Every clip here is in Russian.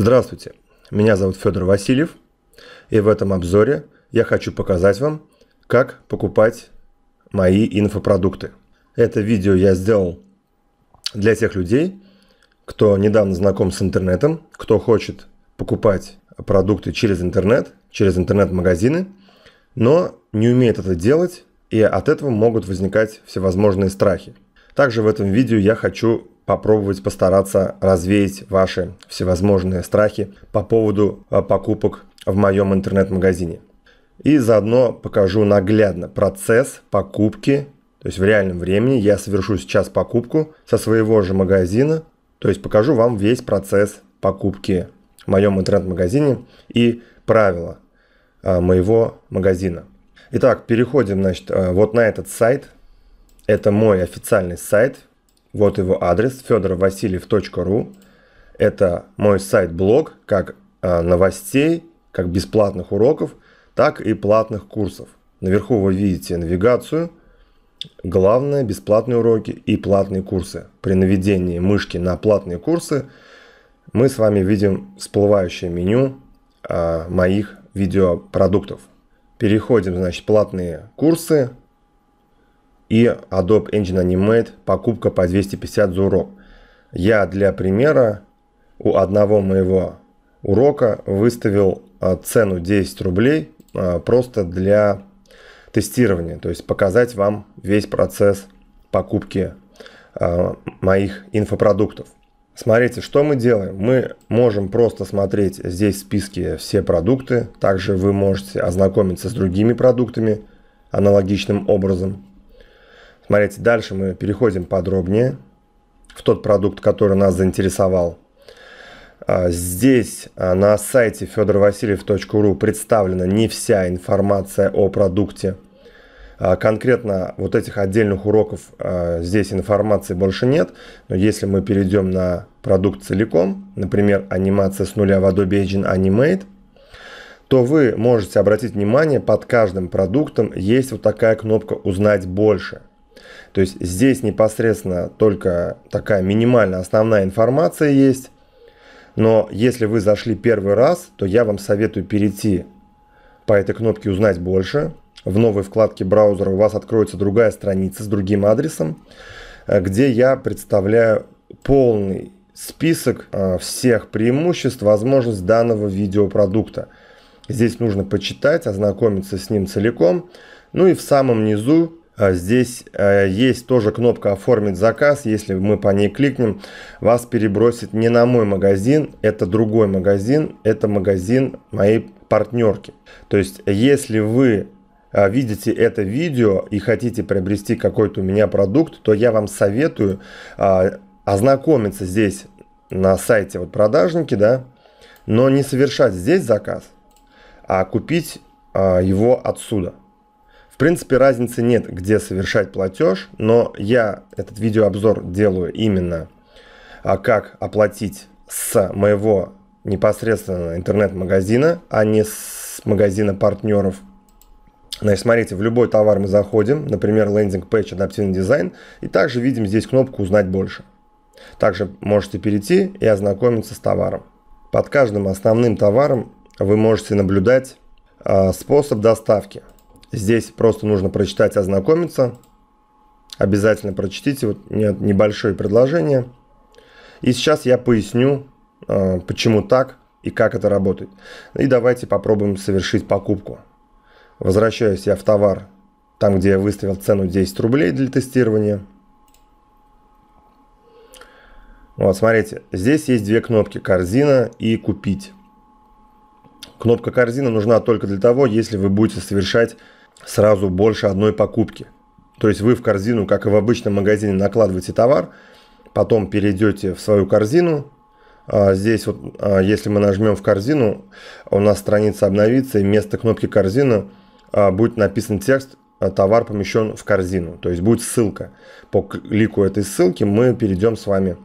Здравствуйте, меня зовут Федор Васильев, и в этом обзоре я хочу показать вам, как покупать мои инфопродукты. Это видео я сделал для тех людей, кто недавно знаком с интернетом, кто хочет покупать продукты через интернет, через интернет-магазины, но не умеет это делать, и от этого могут возникать всевозможные страхи. Также в этом видео я хочу попробовать постараться развеять ваши всевозможные страхи по поводу э, покупок в моем интернет-магазине. И заодно покажу наглядно процесс покупки, то есть в реальном времени я совершу сейчас покупку со своего же магазина, то есть покажу вам весь процесс покупки в моем интернет-магазине и правила э, моего магазина. Итак, переходим значит, э, вот на этот сайт. Это мой официальный сайт, вот его адрес fedorovasильев.ru. Это мой сайт-блог как а, новостей, как бесплатных уроков, так и платных курсов. Наверху вы видите навигацию, главное бесплатные уроки и платные курсы. При наведении мышки на платные курсы мы с вами видим всплывающее меню а, моих видеопродуктов. Переходим, значит, платные курсы, и Adobe Engine Animate покупка по 250 за урок. Я для примера у одного моего урока выставил а, цену 10 рублей а, просто для тестирования, то есть показать вам весь процесс покупки а, моих инфопродуктов. Смотрите, что мы делаем. Мы можем просто смотреть здесь в списке все продукты. Также вы можете ознакомиться с другими продуктами аналогичным образом. Смотрите, дальше мы переходим подробнее в тот продукт, который нас заинтересовал. А, здесь а, на сайте fedorvasильев.ru представлена не вся информация о продукте. А, конкретно вот этих отдельных уроков здесь информации больше нет, но если мы перейдем на продукт целиком, например, анимация с нуля в Adobe Engine Animate, то вы можете обратить внимание, под каждым продуктом есть вот такая кнопка «Узнать больше». То есть здесь непосредственно только такая минимальная основная информация есть. Но если вы зашли первый раз, то я вам советую перейти по этой кнопке «Узнать больше». В новой вкладке браузера у вас откроется другая страница с другим адресом, э, где я представляю полный список э, всех преимуществ, возможностей данного видеопродукта. Здесь нужно почитать, ознакомиться с ним целиком. Ну и в самом низу а здесь э, есть тоже кнопка «Оформить заказ». Если мы по ней кликнем, вас перебросит не на мой магазин, это другой магазин, это магазин моей партнерки. То есть, если вы э, видите это видео и хотите приобрести какой-то у меня продукт, то я вам советую э, ознакомиться здесь на сайте вот продажники, да, но не совершать здесь заказ, а купить его отсюда – в принципе, разницы нет, где совершать платеж, но я этот видеообзор делаю именно а, как оплатить с моего непосредственно интернет-магазина, а не с магазина партнеров. Значит, смотрите, в любой товар мы заходим, например, лендинг пэч адаптивный дизайн, и также видим здесь кнопку «Узнать больше». Также можете перейти и ознакомиться с товаром. Под каждым основным товаром вы можете наблюдать а, способ доставки – Здесь просто нужно прочитать, ознакомиться. Обязательно прочтите. Вот нет небольшое предложение. И сейчас я поясню, а, почему так и как это работает. И давайте попробуем совершить покупку. Возвращаюсь я в товар, там, где я выставил цену 10 рублей для тестирования. Вот, смотрите, здесь есть две кнопки «Корзина» и «Купить». Кнопка «Корзина» нужна только для того, если вы будете совершать сразу больше одной покупки. То есть вы в корзину, как и в обычном магазине, накладываете товар, потом перейдете в свою корзину. А, здесь вот, а, если мы нажмем в корзину, у нас страница обновится, и вместо кнопки корзина а, будет написан текст «Товар помещен в корзину». То есть будет ссылка. По клику этой ссылки мы перейдем с вами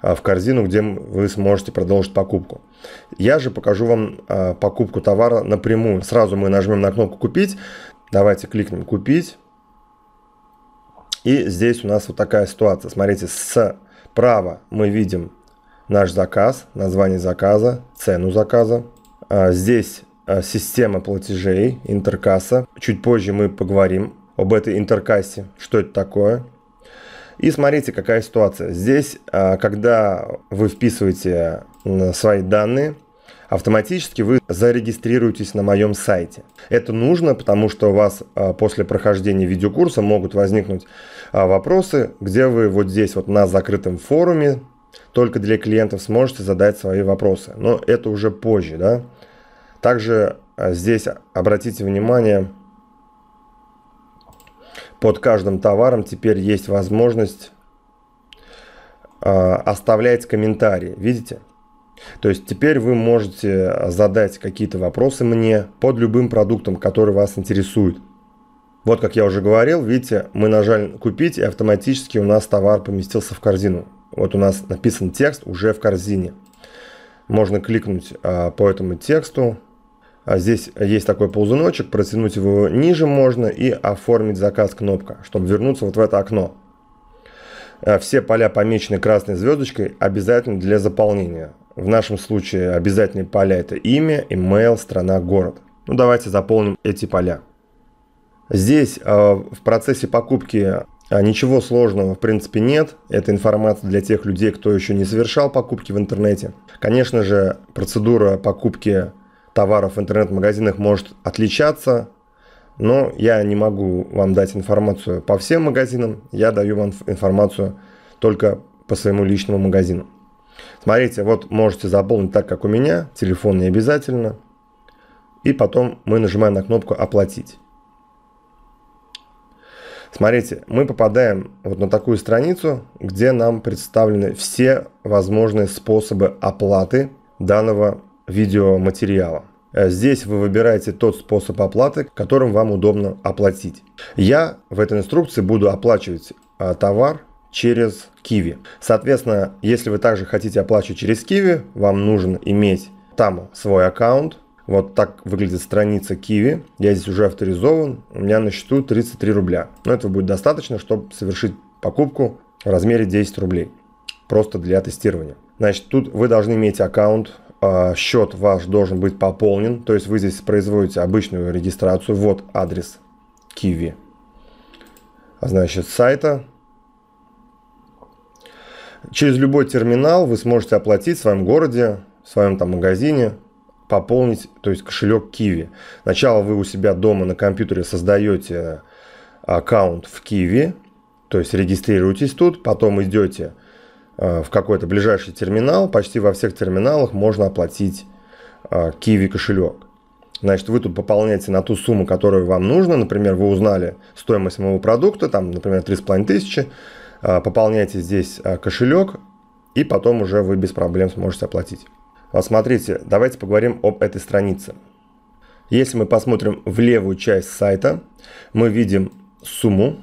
в корзину, где вы сможете продолжить покупку. Я же покажу вам покупку товара напрямую. Сразу мы нажмем на кнопку «Купить», Давайте кликнем «Купить». И здесь у нас вот такая ситуация. Смотрите, справа мы видим наш заказ, название заказа, цену заказа. А, здесь а, система платежей, интеркасса. Чуть позже мы поговорим об этой интеркассе, что это такое. И смотрите, какая ситуация. Здесь, а, когда вы вписываете свои данные, автоматически вы зарегистрируетесь на моем сайте. Это нужно, потому что у вас а, после прохождения видеокурса могут возникнуть а, вопросы, где вы вот здесь вот на закрытом форуме только для клиентов сможете задать свои вопросы. Но это уже позже, да. Также а, здесь обратите внимание, под каждым товаром теперь есть возможность оставлять комментарии. Видите? То есть теперь вы можете задать какие-то вопросы мне под любым продуктом, который вас интересует. Вот как я уже говорил, видите, мы нажали «Купить» и автоматически у нас товар поместился в корзину. Вот у нас написан текст уже в корзине. Можно кликнуть а, по этому тексту. А здесь есть такой ползуночек, протянуть его ниже можно и оформить заказ кнопка, чтобы вернуться вот в это окно. А все поля помечены красной звездочкой обязательно для заполнения. В нашем случае обязательные поля это имя, email, страна, город. Ну давайте заполним эти поля. Здесь э, в процессе покупки э, ничего сложного в принципе нет. Это информация для тех людей, кто еще не совершал покупки в интернете. Конечно же, процедура покупки товаров в интернет-магазинах может отличаться, но я не могу вам дать информацию по всем магазинам, я даю вам информацию только по своему личному магазину. Смотрите, вот можете заполнить так, как у меня, телефон не обязательно. И потом мы нажимаем на кнопку «Оплатить». Смотрите, мы попадаем вот на такую страницу, где нам представлены все возможные способы оплаты данного видеоматериала. Э, здесь вы выбираете тот способ оплаты, которым вам удобно оплатить. Я в этой инструкции буду оплачивать э, товар через Kiwi. Соответственно, если вы также хотите оплачивать через Kiwi, вам нужно иметь там свой аккаунт. Вот так выглядит страница Kiwi. Я здесь уже авторизован. У меня на счету 33 рубля. Но этого будет достаточно, чтобы совершить покупку в размере 10 рублей. Просто для тестирования. Значит, тут вы должны иметь аккаунт, а, счет ваш должен быть пополнен. То есть вы здесь производите обычную регистрацию. Вот адрес Kiwi. А, значит, сайта Через любой терминал вы сможете оплатить в своем городе, в своем там магазине, пополнить, то есть кошелек Kiwi. Сначала вы у себя дома на компьютере создаете аккаунт в Kiwi, то есть регистрируетесь тут, потом идете э, в какой-то ближайший терминал, почти во всех терминалах можно оплатить э, Kiwi кошелек. Значит, вы тут пополняете на ту сумму, которую вам нужно. Например, вы узнали стоимость моего продукта, там, например, 3,5 тысячи. А, пополняйте здесь а, кошелек, и потом уже вы без проблем сможете оплатить. Смотрите, давайте поговорим об этой странице. Если мы посмотрим в левую часть сайта, мы видим сумму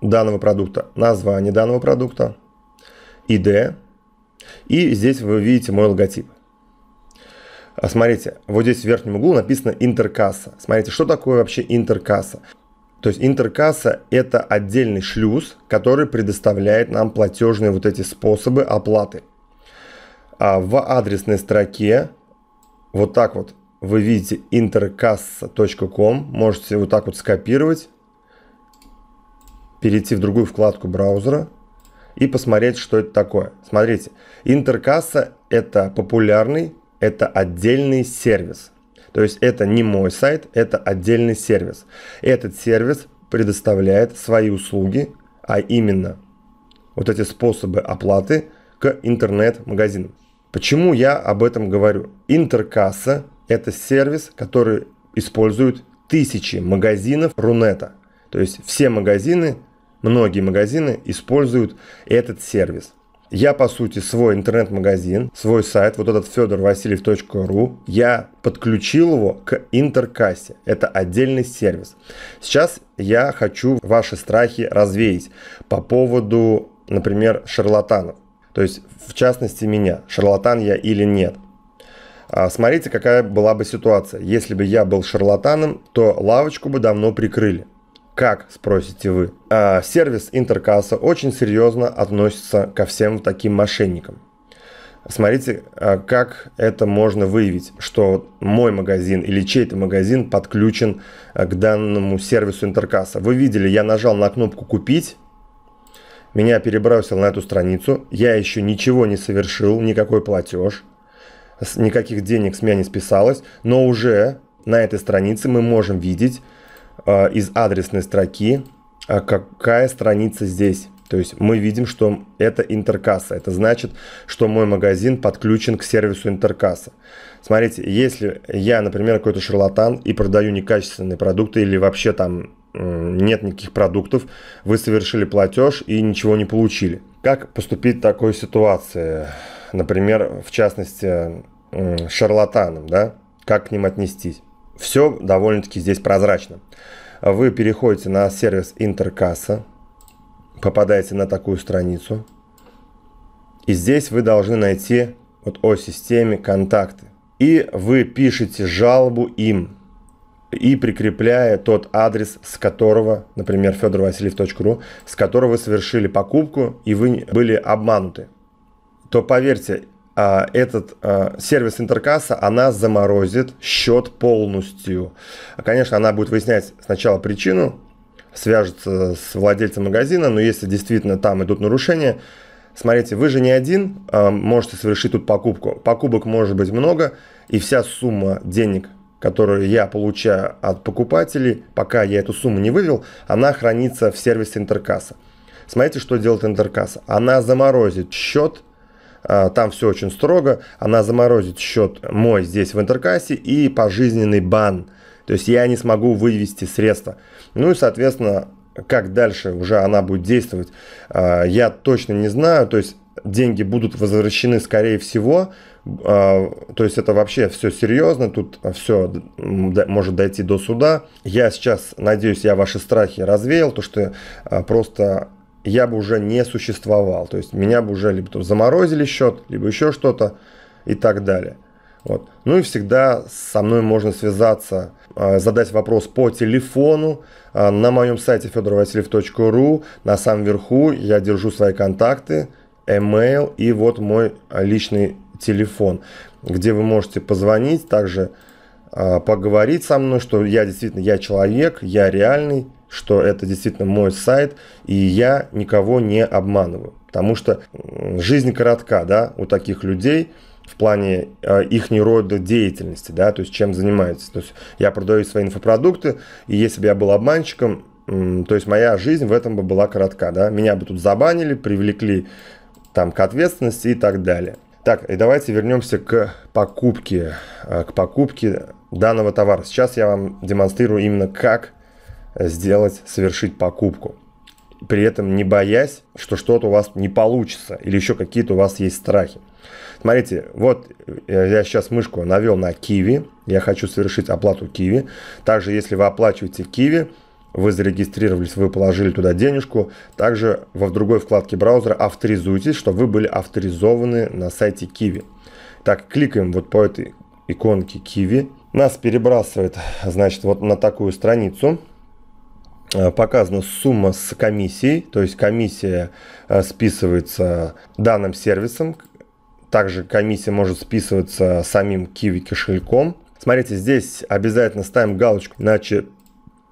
данного продукта, название данного продукта, ID, и здесь вы видите мой логотип. А смотрите, вот здесь в верхнем углу написано интеркасса. Смотрите, что такое вообще интеркасса? То есть интеркасса – это отдельный шлюз, который предоставляет нам платежные вот эти способы оплаты. А в адресной строке вот так вот вы видите intercassa.com, можете вот так вот скопировать, перейти в другую вкладку браузера и посмотреть, что это такое. Смотрите, интеркасса – это популярный, это отдельный сервис – то есть это не мой сайт, это отдельный сервис. Этот сервис предоставляет свои услуги, а именно вот эти способы оплаты к интернет-магазинам. Почему я об этом говорю? Интеркасса – это сервис, который используют тысячи магазинов Рунета. То есть все магазины, многие магазины используют этот сервис. Я, по сути, свой интернет-магазин, свой сайт, вот этот федорвасильев.ру, я подключил его к интеркассе. Это отдельный сервис. Сейчас я хочу ваши страхи развеять по поводу, например, шарлатанов. То есть, в частности, меня. Шарлатан я или нет. А, смотрите, какая была бы ситуация. Если бы я был шарлатаном, то лавочку бы давно прикрыли. Как, спросите вы? А, сервис Интеркасса очень серьезно относится ко всем таким мошенникам. Смотрите, а, как это можно выявить, что мой магазин или чей-то магазин подключен а, к данному сервису Интеркасса. Вы видели, я нажал на кнопку «Купить», меня перебросил на эту страницу, я еще ничего не совершил, никакой платеж, никаких денег с меня не списалось, но уже на этой странице мы можем видеть а, из адресной строки, а, какая страница здесь. То есть мы видим, что это интеркасса. Это значит, что мой магазин подключен к сервису интеркасса. Смотрите, если я, например, какой-то шарлатан и продаю некачественные продукты или вообще там нет никаких продуктов, вы совершили платеж и ничего не получили. Как поступить в такой ситуации? Например, в частности, шарлатаном, да? Как к ним отнестись? все довольно-таки здесь прозрачно. Вы переходите на сервис Интеркасса, попадаете на такую страницу. И здесь вы должны найти вот о системе контакты. И вы пишете жалобу им и прикрепляя тот адрес, с которого, например, федоровасильев.ру, с которого вы совершили покупку и вы были обмануты, то поверьте, а, этот а, сервис Интеркасса, она заморозит счет полностью. Конечно, она будет выяснять сначала причину, свяжется с владельцем магазина, но если действительно там идут нарушения, смотрите, вы же не один а, можете совершить тут покупку. Покупок может быть много, и вся сумма денег, которую я получаю от покупателей, пока я эту сумму не вывел, она хранится в сервисе Интеркасса. Смотрите, что делает Интеркасса. Она заморозит счет а, там все очень строго. Она заморозит счет мой здесь в интеркассе и пожизненный бан. То есть я не смогу вывести средства. Ну и, соответственно, как дальше уже она будет действовать, а, я точно не знаю. То есть деньги будут возвращены, скорее всего. А, то есть это вообще все серьезно, тут все может дойти до суда. Я сейчас, надеюсь, я ваши страхи развеял, то что просто я бы уже не существовал. То есть меня бы уже либо заморозили счет, либо еще что-то и так далее. Вот. Ну и всегда со мной можно связаться, а, задать вопрос по телефону. А, на моем сайте fedorvasiliev.ru на самом верху я держу свои контакты, email и вот мой личный телефон, где вы можете позвонить, также а, поговорить со мной, что я действительно, я человек, я реальный, что это действительно мой сайт, и я никого не обманываю. Потому что жизнь коротка, да, у таких людей в плане э, их рода деятельности, да, то есть чем занимаются. То есть я продаю свои инфопродукты, и если бы я был обманщиком, э, то есть моя жизнь в этом бы была коротка, да, меня бы тут забанили, привлекли там к ответственности и так далее. Так, и давайте вернемся к покупке, э, к покупке данного товара. Сейчас я вам демонстрирую именно как сделать, совершить покупку. При этом не боясь, что что-то у вас не получится или еще какие-то у вас есть страхи. Смотрите, вот э, я сейчас мышку навел на Киви. Я хочу совершить оплату Киви. Также, если вы оплачиваете Киви, вы зарегистрировались, вы положили туда денежку. Также во другой вкладке браузера авторизуйтесь, чтобы вы были авторизованы на сайте Kiwi. Так, кликаем вот по этой иконке Kiwi. Нас перебрасывает, значит, вот на такую страницу. Э, показана сумма с комиссией, то есть комиссия э, списывается данным сервисом, также комиссия может списываться самим Kiwi кошельком. Смотрите, здесь обязательно ставим галочку, иначе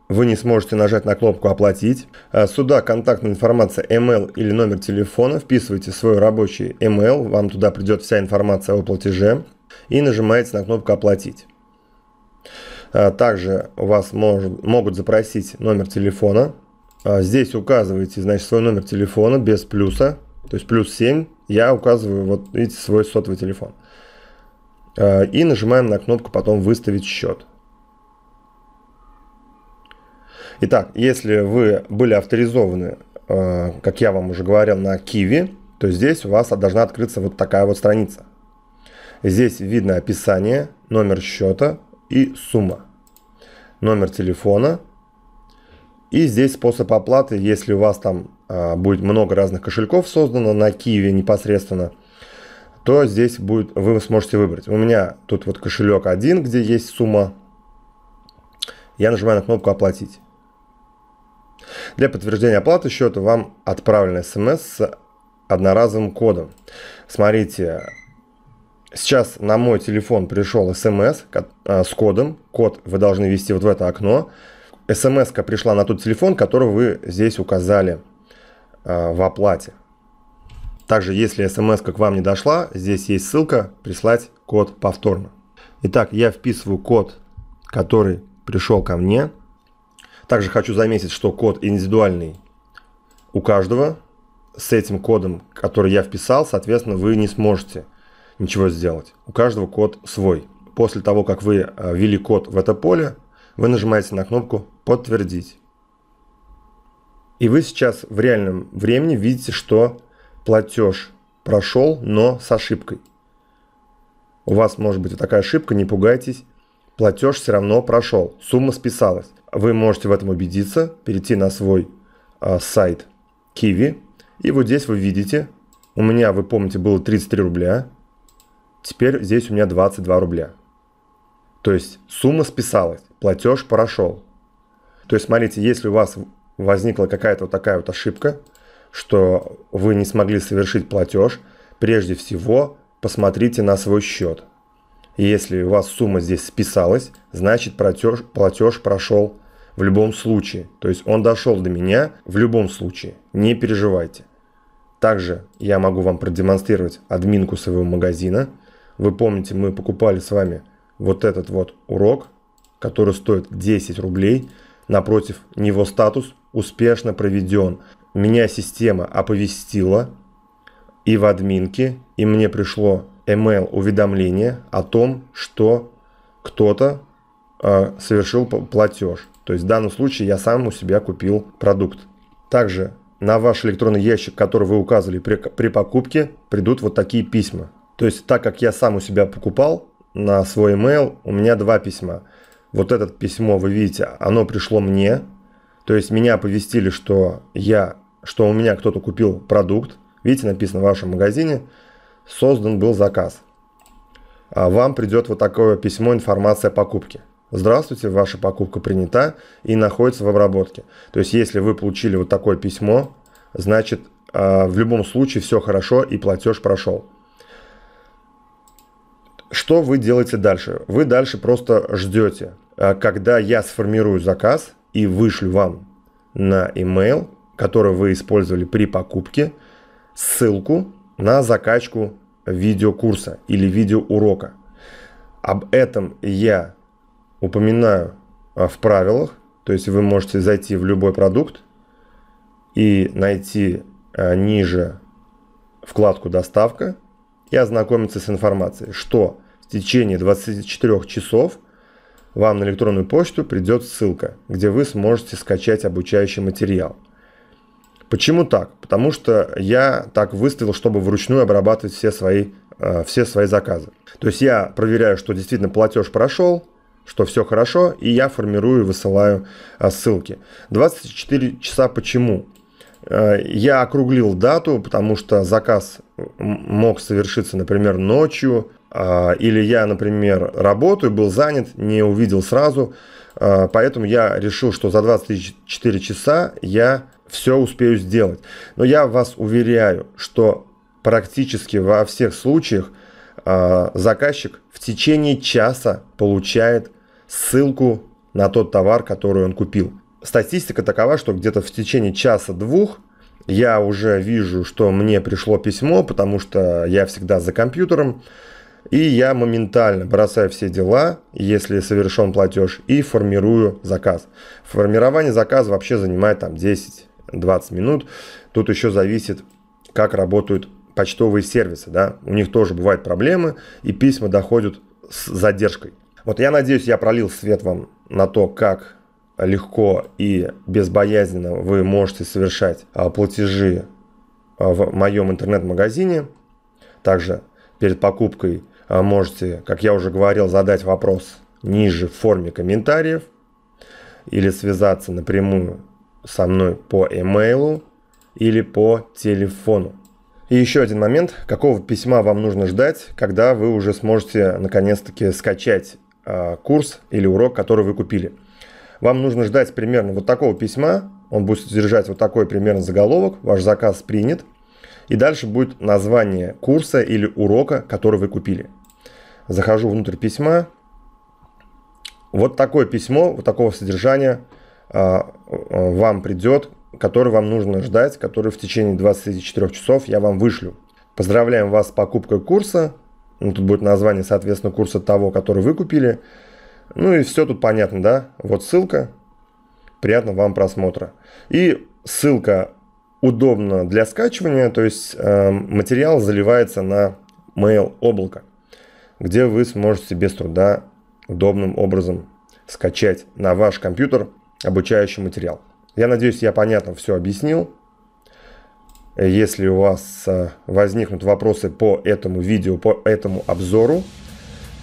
вы не сможете нажать на кнопку «Оплатить». Э, сюда контактная информация, email или номер телефона. Вписывайте свой рабочий email, вам туда придет вся информация о платеже. И нажимаете на кнопку «Оплатить». А, также у вас может, могут запросить номер телефона. А, здесь указываете, значит, свой номер телефона без плюса. То есть плюс 7 я указываю, вот видите, свой сотовый телефон. А, и нажимаем на кнопку потом «Выставить счет». Итак, если вы были авторизованы, как я вам уже говорил, на Kiwi, то здесь у вас должна открыться вот такая вот страница. Здесь видно описание, номер счета, и сумма. Номер телефона. И здесь способ оплаты, если у вас там а, будет много разных кошельков создано на Киеве непосредственно, то здесь будет, вы сможете выбрать. У меня тут вот кошелек один, где есть сумма. Я нажимаю на кнопку «Оплатить». Для подтверждения оплаты счета вам отправлен смс с одноразовым кодом. Смотрите, Сейчас на мой телефон пришел смс эм э, с кодом. Код вы должны ввести вот в это окно. смс эм пришла на тот телефон, который вы здесь указали э, в оплате. Также, если смс эм к вам не дошла, здесь есть ссылка «Прислать код повторно». Итак, я вписываю код, который пришел ко мне. Также хочу заметить, что код индивидуальный у каждого. С этим кодом, который я вписал, соответственно, вы не сможете ничего сделать. У каждого код свой. После того, как вы э, ввели код в это поле, вы нажимаете на кнопку «Подтвердить». И вы сейчас в реальном времени видите, что платеж прошел, но с ошибкой. У вас может быть такая ошибка, не пугайтесь, платеж все равно прошел, сумма списалась. Вы можете в этом убедиться, перейти на свой э, сайт Kiwi, и вот здесь вы видите, у меня, вы помните, было 33 рубля, Теперь здесь у меня 22 рубля. То есть сумма списалась, платеж прошел. То есть смотрите, если у вас возникла какая-то вот такая вот ошибка, что вы не смогли совершить платеж, прежде всего посмотрите на свой счет. Если у вас сумма здесь списалась, значит платеж, платеж прошел в любом случае. То есть он дошел до меня в любом случае. Не переживайте. Также я могу вам продемонстрировать админку своего магазина – вы помните, мы покупали с вами вот этот вот урок, который стоит 10 рублей. Напротив него статус «Успешно проведен». Меня система оповестила и в админке, и мне пришло email уведомление о том, что кто-то э, совершил платеж. То есть в данном случае я сам у себя купил продукт. Также на ваш электронный ящик, который вы указывали при, при покупке, придут вот такие письма. То есть так как я сам у себя покупал на свой email, у меня два письма. Вот это письмо, вы видите, оно пришло мне. То есть меня оповестили, что я, что у меня кто-то купил продукт. Видите, написано в вашем магазине. Создан был заказ. А вам придет вот такое письмо информация о покупке. Здравствуйте, ваша покупка принята и находится в обработке. То есть, если вы получили вот такое письмо, значит, а, в любом случае все хорошо и платеж прошел. Что вы делаете дальше? Вы дальше просто ждете, э, когда я сформирую заказ и вышлю вам на email, который вы использовали при покупке, ссылку на закачку видеокурса или видеоурока. Об этом я упоминаю э, в правилах, то есть вы можете зайти в любой продукт и найти э, ниже вкладку «Доставка» и ознакомиться с информацией, что течение 24 часов вам на электронную почту придет ссылка, где вы сможете скачать обучающий материал. Почему так? Потому что я так выставил, чтобы вручную обрабатывать все свои, э, все свои заказы. То есть я проверяю, что действительно платеж прошел, что все хорошо, и я формирую и высылаю э, ссылки. 24 часа почему? Э, я округлил дату, потому что заказ мог совершиться, например, ночью, а, или я, например, работаю, был занят, не увидел сразу, а, поэтому я решил, что за 24 часа я все успею сделать. Но я вас уверяю, что практически во всех случаях а, заказчик в течение часа получает ссылку на тот товар, который он купил. Статистика такова, что где-то в течение часа-двух я уже вижу, что мне пришло письмо, потому что я всегда за компьютером. И я моментально бросаю все дела, если совершен платеж, и формирую заказ. Формирование заказа вообще занимает там 10-20 минут. Тут еще зависит, как работают почтовые сервисы. Да? У них тоже бывают проблемы, и письма доходят с задержкой. Вот я надеюсь, я пролил свет вам на то, как легко и безбоязненно вы можете совершать а, платежи а, в моем интернет-магазине. Также перед покупкой а, можете, как я уже говорил, задать вопрос ниже в форме комментариев или связаться напрямую со мной по имейлу или по телефону. И еще один момент, какого письма вам нужно ждать, когда вы уже сможете наконец-таки скачать э, курс или урок, который вы купили. Вам нужно ждать примерно вот такого письма, он будет содержать вот такой примерно заголовок, ваш заказ принят – и дальше будет название курса или урока, который вы купили. Захожу внутрь письма. Вот такое письмо, вот такого содержания а, а, вам придет, который вам нужно ждать, который в течение 24 часов я вам вышлю. Поздравляем вас с покупкой курса. Ну, тут будет название, соответственно, курса того, который вы купили. Ну и все тут понятно, да? Вот ссылка. Приятного вам просмотра. И ссылка удобно для скачивания, то есть эм, материал заливается на mail облако, где вы сможете без труда удобным образом скачать на ваш компьютер обучающий материал. Я надеюсь, я понятно все объяснил. Если у вас э, возникнут вопросы по этому видео, по этому обзору,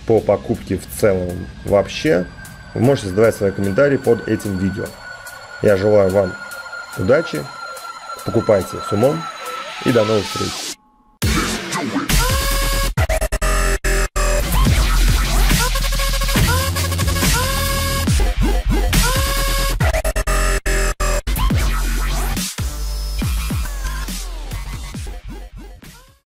по покупке в целом вообще, вы можете задавать свои комментарии под этим видео. Я желаю вам удачи, Покупайте с умом и до новых встреч!